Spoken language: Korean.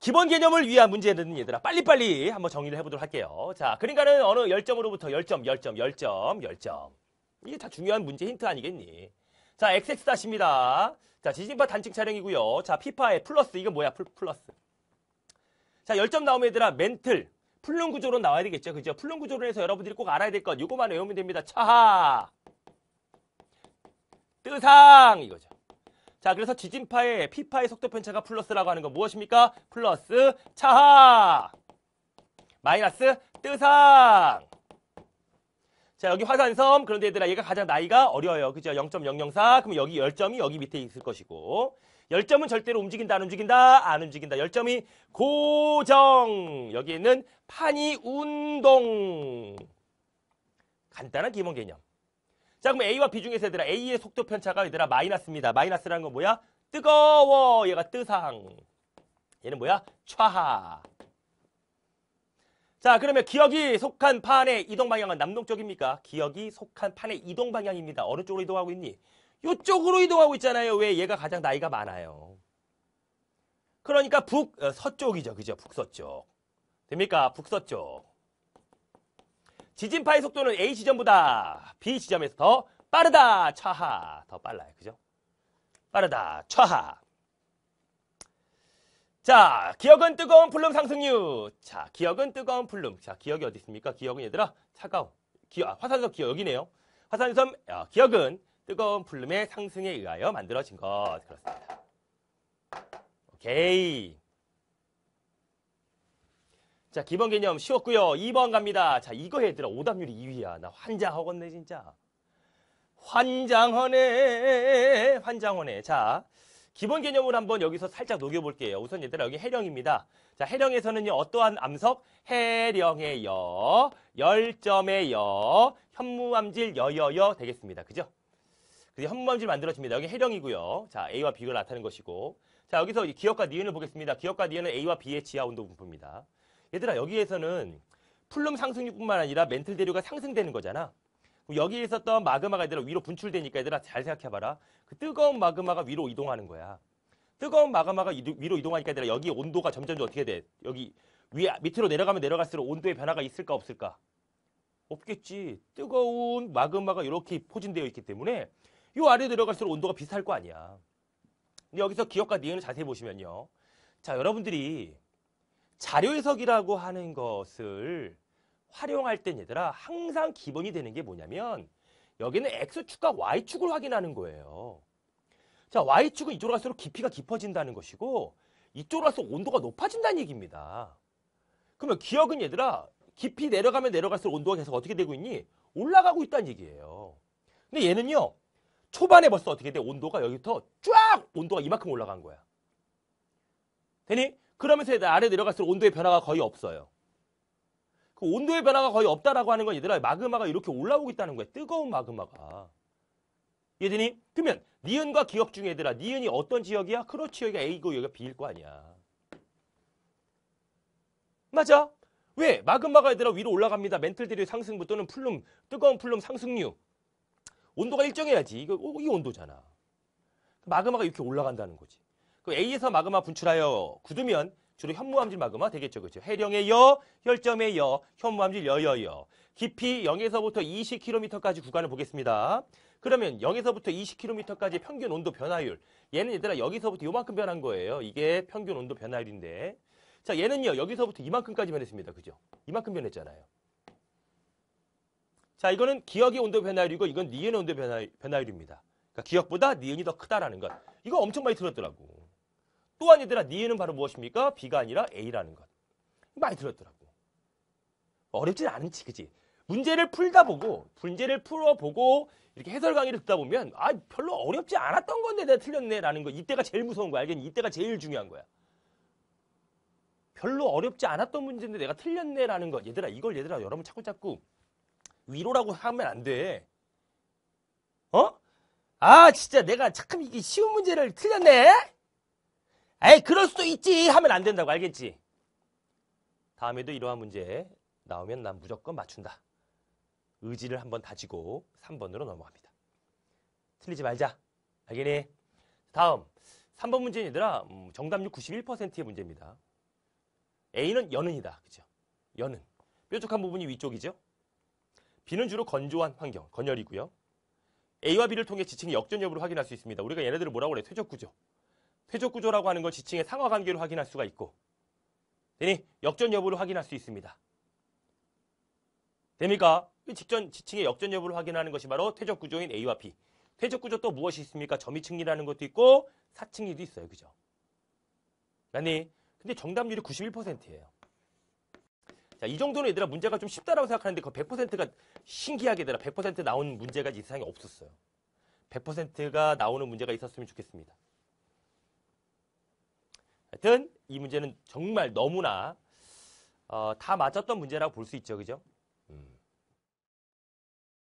기본 개념을 위한 문제는 얘들아 빨리빨리 한번 정리를 해보도록 할게요. 자, 그러니까는 어느 열점으로부터 열점, 열점, 열점, 열점. 이게 다 중요한 문제 힌트 아니겠니? 자, XX 다시입니다. 자, 지진파 단층 촬영이고요. 자, 피파의 플러스 이거 뭐야? 플, 러스 자, 열점 나오면 얘들아 멘틀 풀룸 구조로 나와야 되겠죠. 그죠? 풀룸 구조로 해서 여러분들이 꼭 알아야 될 것. 요거만 외우면 됩니다. 차하. 뜨상 이거죠. 자, 그래서 지진파의 피파의 속도 편차가 플러스라고 하는 건 무엇입니까? 플러스 차하 마이너스 뜨상 자 여기 화산섬 그런데 얘들아 얘가 가장 나이가 어려요 그죠 0.004 그럼 여기 10점이 여기 밑에 있을 것이고 10점은 절대로 움직인다 안 움직인다 안 움직인다 10점이 고정 여기에는 판이 운동 간단한 기본 개념 자, 그럼 A와 B 중에서 얘들아, A의 속도 편차가 얘들아, 마이너스입니다. 마이너스라는 건 뭐야? 뜨거워. 얘가 뜨상. 얘는 뭐야? 좌하. 자, 그러면 기억이 속한 판의 이동 방향은 남동쪽입니까? 기억이 속한 판의 이동 방향입니다. 어느 쪽으로 이동하고 있니? 이쪽으로 이동하고 있잖아요. 왜? 얘가 가장 나이가 많아요. 그러니까 북, 어, 서쪽이죠. 그죠? 북서쪽. 됩니까? 북서쪽. 지진파의 속도는 A 지점보다 B 지점에서 더 빠르다. 차하. 더 빨라요. 그죠? 빠르다. 차하. 자, 기억은 뜨거운 풀름 상승률. 자, 기억은 뜨거운 풀름. 자, 기억이 어디 있습니까? 기억은 얘들아 차가운. 기억, 아, 화산석 기억 여기네요. 화산섬 어, 기억은 뜨거운 풀름의 상승에 의하여 만들어진 것. 그렇습니다. 오케이. 자, 기본 개념 쉬웠고요. 2번 갑니다. 자, 이거 얘들아 오답률이 2위야. 나 환장하겠네, 진짜. 환장하네. 환장하네. 자, 기본 개념을 한번 여기서 살짝 녹여볼게요. 우선 얘들아 여기 해령입니다. 자, 해령에서는요. 어떠한 암석? 해령의 여, 열점의 여, 현무암질 여여여 되겠습니다. 그죠? 그 현무암질 만들어집니다. 여기 해령이고요. 자, A와 B가 나타나는 것이고. 자, 여기서 기억과 니은을 보겠습니다. 기억과 니은은 A와 B의 지하 온도 분포입니다. 얘들아 여기에서는 풀룸 상승률뿐만 아니라 멘틀 대류가 상승되는 거잖아. 여기에 있었던 마그마가 얘들아 위로 분출되니까 얘들아 잘 생각해봐라. 그 뜨거운 마그마가 위로 이동하는 거야. 뜨거운 마그마가 위로 이동하니까 얘들아 여기 온도가 점점 어떻게 돼? 여기 위 밑으로 내려가면 내려갈수록 온도의 변화가 있을까 없을까? 없겠지. 뜨거운 마그마가 이렇게 포진되어 있기 때문에 이 아래 내려갈수록 온도가 비슷할 거 아니야. 근데 여기서 기억과 니은을 자세히 보시면요. 자 여러분들이 자료 해석이라고 하는 것을 활용할 때 얘들아 항상 기본이 되는 게 뭐냐면 여기는 X축과 Y축을 확인하는 거예요. 자, Y축은 이쪽으로 갈수록 깊이가 깊어진다는 것이고 이쪽으로 갈수록 온도가 높아진다는 얘기입니다. 그러면 기억은 얘들아 깊이 내려가면 내려갈수록 온도가 계속 어떻게 되고 있니? 올라가고 있다는 얘기예요. 근데 얘는요. 초반에 벌써 어떻게 돼? 온도가 여기부터 쫙 온도가 이만큼 올라간 거야. 되니? 그러면서 아래 내려갔을록 온도의 변화가 거의 없어요. 그 온도의 변화가 거의 없다라고 하는 건 얘들아 마그마가 이렇게 올라오고 있다는 거예요. 뜨거운 마그마가. 얘들이 그러면 니은과 기억 중에 얘들아 니은이 어떤 지역이야? 그렇지 여기가 A고 여기가 B일 거 아니야. 맞아. 왜? 마그마가 얘들아 위로 올라갑니다. 멘틀들이 상승부 또는 플룸, 뜨거운 플룸 상승류. 온도가 일정해야지. 이거 어, 이 온도잖아. 마그마가 이렇게 올라간다는 거지. 그 A에서 마그마 분출하여 굳으면 주로 현무암질 마그마 되겠죠. 그렇죠. 해령의 여, 혈점의 여, 현무암질 여여여. 깊이 0에서부터 20km까지 구간을 보겠습니다. 그러면 0에서부터 20km까지 평균 온도 변화율. 얘는 얘들아 여기서부터 요만큼 변한 거예요. 이게 평균 온도 변화율인데. 자, 얘는요. 여기서부터 이만큼까지 변했습니다. 그죠? 이만큼 변했잖아요. 자, 이거는 기억의 온도 변화율이고 이건 니은의 온도 변화율, 변화율입니다. 그러니까 기억보다 니은이 더 크다라는 것. 이거 엄청 많이 들었더라고. 또한 얘들아 니에는 바로 무엇입니까? 비가 아니라 A라는 것. 많이 들었더라고. 어렵진 않은지 그지? 문제를 풀다 보고 문제를 풀어보고 이렇게 해설 강의를 듣다 보면 아 별로 어렵지 않았던 건데 내가 틀렸네라는 거 이때가 제일 무서운 거야 알겠니? 이때가 제일 중요한 거야. 별로 어렵지 않았던 문제인데 내가 틀렸네라는 거 얘들아 이걸 얘들아 여러분 자꾸 자꾸 위로라고 하면 안 돼. 어? 아 진짜 내가 참 이게 쉬운 문제를 틀렸네. 에이 그럴 수도 있지 하면 안 된다고 알겠지? 다음에도 이러한 문제 나오면 난 무조건 맞춘다. 의지를 한번 다지고 3번으로 넘어갑니다. 틀리지 말자. 알겠니? 다음 3번 문제는 얘들아 음, 정답률 91%의 문제입니다. A는 연은이다. 그죠? 연은. 뾰족한 부분이 위쪽이죠? B는 주로 건조한 환경, 건열이고요. A와 B를 통해 지층의 역전 여부를 확인할 수 있습니다. 우리가 얘네들을 뭐라고 그래? 퇴적구조. 회적 구조라고 하는 걸지층의 상하 관계를 확인할 수가 있고 되니 역전 여부를 확인할 수 있습니다. 됩니까? 직전 지층의 역전 여부를 확인하는 것이 바로 퇴적 구조인 A와 B. 퇴적 구조 또 무엇이 있습니까? 점이층이라는 것도 있고 사층리도 있어요. 그죠? 아니, 근데 정답률이 91%예요. 자, 이 정도는 얘들아 문제가 좀 쉽다라고 생각하는데 그 100%가 신기하게 얘들아 100% 나온 문제가 이 세상에 없었어요. 100%가 나오는 문제가 있었으면 좋겠습니다. 하여튼 이 문제는 정말 너무나 어, 다 맞췄던 문제라고 볼 수 있죠. 그죠?